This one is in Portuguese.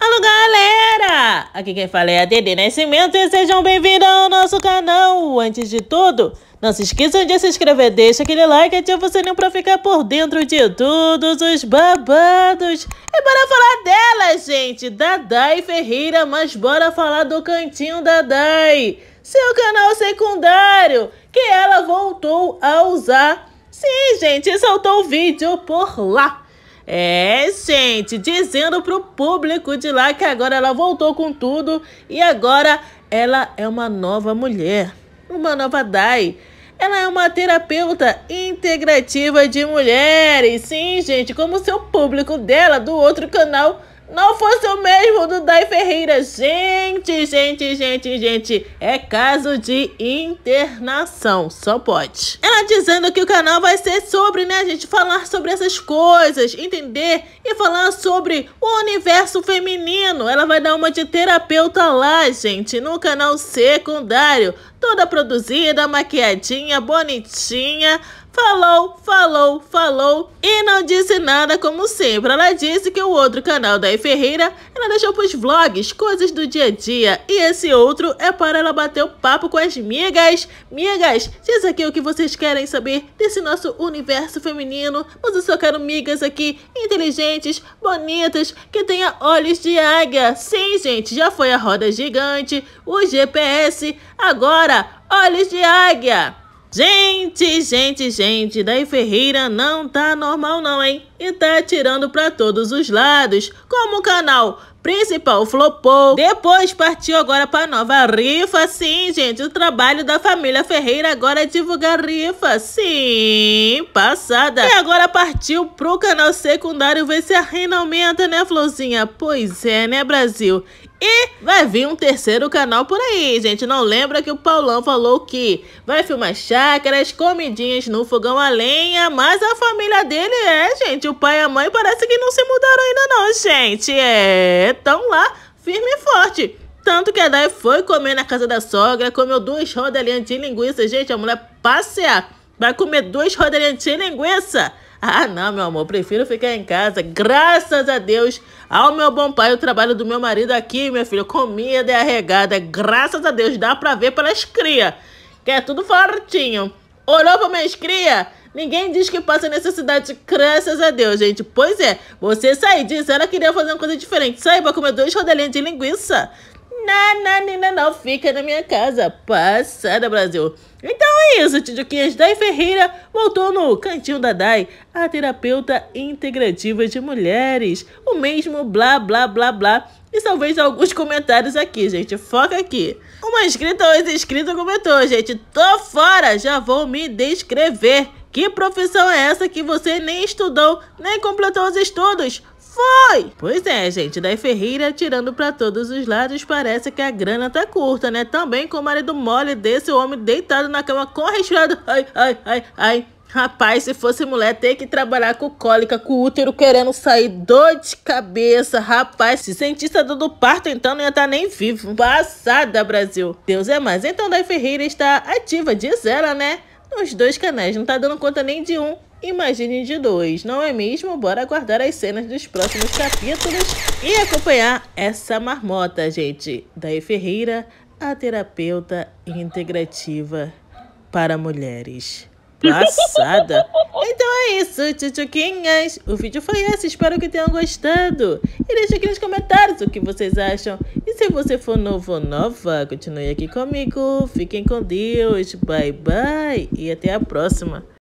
Alô galera! Aqui quem fala é a Dede Nascimento e sejam bem-vindos ao nosso canal! Antes de tudo, não se esqueçam de se inscrever, deixa aquele like e ativa o sininho pra ficar por dentro de todos os babados! E bora falar dela, gente! Dadai Ferreira, mas bora falar do Cantinho Dadai! Seu canal secundário, que ela voltou a usar. Sim, gente, soltou o vídeo por lá. É, gente, dizendo pro público de lá que agora ela voltou com tudo e agora ela é uma nova mulher, uma nova Dai. Ela é uma terapeuta integrativa de mulheres. Sim, gente, como seu público dela do outro canal não fosse o mesmo do Dai Ferreira. Gente, gente, gente, gente, é caso de internação, só pode. Ela dizendo que o canal vai ser sobre, né, gente, falar sobre essas coisas, entender e falar sobre o universo feminino. Ela vai dar uma de terapeuta lá, gente, no canal secundário, toda produzida, maquiadinha, bonitinha, Falou, falou, falou e não disse nada como sempre. Ela disse que o outro canal da E Ferreira, ela deixou pros vlogs, coisas do dia a dia. E esse outro é para ela bater o papo com as migas. Migas, diz aqui o que vocês querem saber desse nosso universo feminino. Mas eu só quero migas aqui, inteligentes, bonitas, que tenha olhos de águia. Sim, gente, já foi a roda gigante, o GPS, agora olhos de águia. Gente, gente, gente, Daí Ferreira não tá normal não, hein? E tá atirando pra todos os lados, como o canal principal flopou. Depois partiu agora pra nova rifa, sim, gente. O trabalho da família Ferreira agora é divulgar rifa, sim, passada. E agora partiu pro canal secundário ver se a renda aumenta, né, Florzinha? Pois é, né, Brasil? E vai vir um terceiro canal por aí, gente. Não lembra que o Paulão falou que vai filmar chácaras, comidinhas no fogão a lenha, mas a família dele é, gente. O pai e a mãe parece que não se mudaram ainda não, gente. É, tão lá, firme e forte. Tanto que a Dai foi comer na casa da sogra, comeu duas rodelinhas de linguiça. Gente, a mulher passear, vai comer duas rodelinhas de linguiça. Ah, não, meu amor, prefiro ficar em casa. Graças a Deus, ao meu bom pai, o trabalho do meu marido aqui, meu filho, comida é arregada. Graças a Deus, dá pra ver pelas cria, que é tudo fortinho. Olhou pra minhas cria? Ninguém diz que passa necessidade, graças a Deus, gente. Pois é, você sair disso, ela queria fazer uma coisa diferente. Saiba pra comer dois rodelinhos de linguiça. Não, não, não, não, não, fica na minha casa. Passada, Brasil. Então, isso, Tijuquinhas. Dai Ferreira voltou no Cantinho da Dai, a terapeuta integrativa de mulheres. O mesmo blá, blá, blá, blá. E talvez alguns comentários aqui, gente. Foca aqui. Uma inscrita ou ex-inscrita comentou, gente. Tô fora, já vou me descrever. Que profissão é essa que você nem estudou, nem completou os estudos? Foi! Pois é, gente, daí Ferreira tirando para todos os lados, parece que a grana tá curta, né? Também com o marido mole desse homem deitado na cama com resfriado. Ai, ai, ai, ai. Rapaz, se fosse mulher, ter que trabalhar com cólica, com útero querendo sair, dor de cabeça. Rapaz, se sentisse a dor do parto, então não ia estar tá nem vivo. Passada, Brasil. Deus é mais. Então, Dai Ferreira está ativa, diz ela, né? Nos dois canais, não tá dando conta nem de um. Imagine de dois, não é mesmo? Bora aguardar as cenas dos próximos capítulos e acompanhar essa marmota, gente. Daí Ferreira, a terapeuta integrativa para mulheres. Passada! Então é isso, tchutchuquinhas! O vídeo foi esse, espero que tenham gostado! E deixe aqui nos comentários o que vocês acham. E se você for novo ou nova, continue aqui comigo. Fiquem com Deus, bye bye e até a próxima!